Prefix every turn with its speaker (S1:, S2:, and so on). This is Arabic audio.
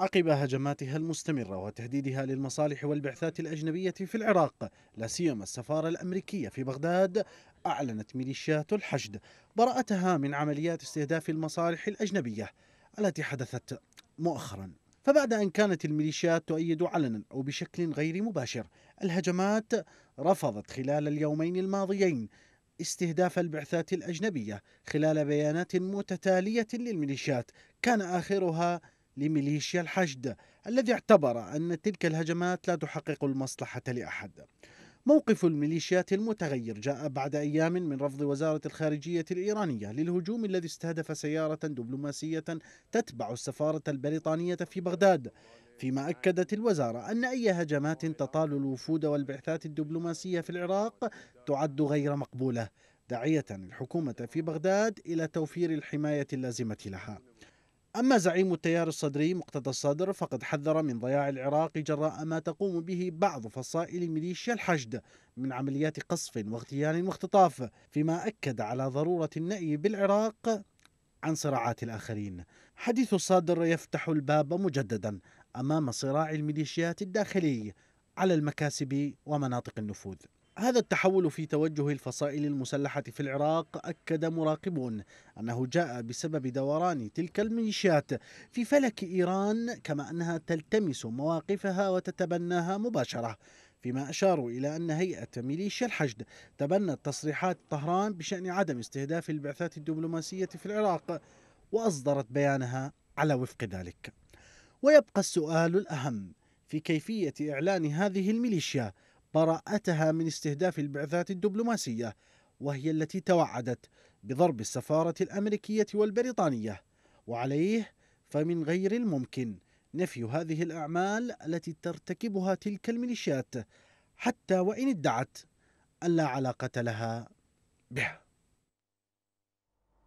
S1: عقب هجماتها المستمرة وتهديدها للمصالح والبعثات الأجنبية في العراق لا سيما السفارة الأمريكية في بغداد أعلنت ميليشيات الحشد براءتها من عمليات استهداف المصالح الأجنبية التي حدثت مؤخرا فبعد أن كانت الميليشيات تؤيد علنا أو بشكل غير مباشر الهجمات رفضت خلال اليومين الماضيين استهداف البعثات الأجنبية خلال بيانات متتالية للميليشيات كان آخرها لميليشيا الحشد الذي اعتبر أن تلك الهجمات لا تحقق المصلحة لأحد موقف الميليشيات المتغير جاء بعد أيام من رفض وزارة الخارجية الإيرانية للهجوم الذي استهدف سيارة دبلوماسية تتبع السفارة البريطانية في بغداد فيما أكدت الوزارة أن أي هجمات تطال الوفود والبعثات الدبلوماسية في العراق تعد غير مقبولة داعية الحكومة في بغداد إلى توفير الحماية اللازمة لها أما زعيم التيار الصدري مقتدى الصدر فقد حذر من ضياع العراق جراء ما تقوم به بعض فصائل ميليشيا الحشد من عمليات قصف واغتيال واختطاف فيما أكد على ضرورة النأي بالعراق عن صراعات الآخرين حديث الصدر يفتح الباب مجددا أمام صراع الميليشيات الداخلي على المكاسب ومناطق النفوذ هذا التحول في توجه الفصائل المسلحة في العراق أكد مراقبون أنه جاء بسبب دوران تلك الميليشيات في فلك إيران كما أنها تلتمس مواقفها وتتبناها مباشرة فيما أشاروا إلى أن هيئة ميليشيا الحشد تبنت تصريحات طهران بشأن عدم استهداف البعثات الدبلوماسية في العراق وأصدرت بيانها على وفق ذلك ويبقى السؤال الأهم في كيفية إعلان هذه الميليشيا براءتها من استهداف البعثات الدبلوماسية وهي التي توعدت بضرب السفارة الأمريكية والبريطانية وعليه فمن غير الممكن نفي هذه الأعمال التي ترتكبها تلك الميليشيات حتى وإن ادعت أن لا علاقة لها بها